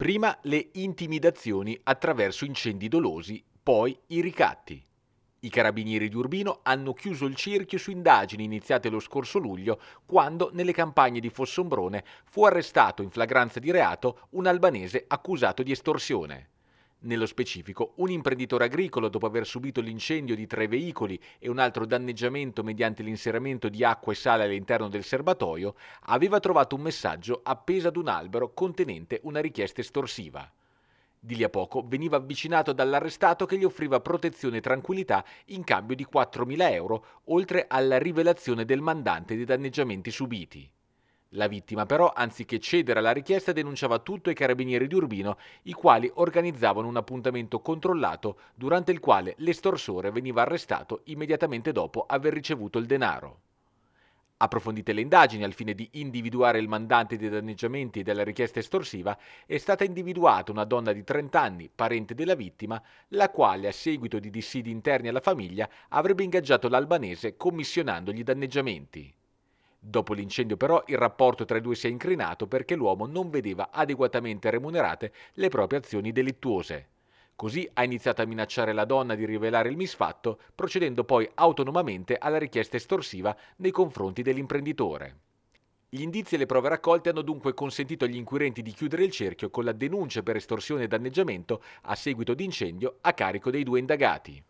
Prima le intimidazioni attraverso incendi dolosi, poi i ricatti. I carabinieri di Urbino hanno chiuso il cerchio su indagini iniziate lo scorso luglio, quando nelle campagne di Fossombrone fu arrestato in flagranza di reato un albanese accusato di estorsione. Nello specifico, un imprenditore agricolo, dopo aver subito l'incendio di tre veicoli e un altro danneggiamento mediante l'inserimento di acqua e sale all'interno del serbatoio, aveva trovato un messaggio appeso ad un albero contenente una richiesta estorsiva. Di lì a poco veniva avvicinato dall'arrestato che gli offriva protezione e tranquillità in cambio di 4.000 euro, oltre alla rivelazione del mandante dei danneggiamenti subiti. La vittima però, anziché cedere alla richiesta, denunciava tutto ai carabinieri di Urbino, i quali organizzavano un appuntamento controllato durante il quale l'estorsore veniva arrestato immediatamente dopo aver ricevuto il denaro. Approfondite le indagini al fine di individuare il mandante dei danneggiamenti e della richiesta estorsiva, è stata individuata una donna di 30 anni, parente della vittima, la quale a seguito di dissidi interni alla famiglia avrebbe ingaggiato l'albanese commissionandogli danneggiamenti. Dopo l'incendio però il rapporto tra i due si è incrinato perché l'uomo non vedeva adeguatamente remunerate le proprie azioni delittuose. Così ha iniziato a minacciare la donna di rivelare il misfatto, procedendo poi autonomamente alla richiesta estorsiva nei confronti dell'imprenditore. Gli indizi e le prove raccolte hanno dunque consentito agli inquirenti di chiudere il cerchio con la denuncia per estorsione e danneggiamento a seguito di incendio a carico dei due indagati.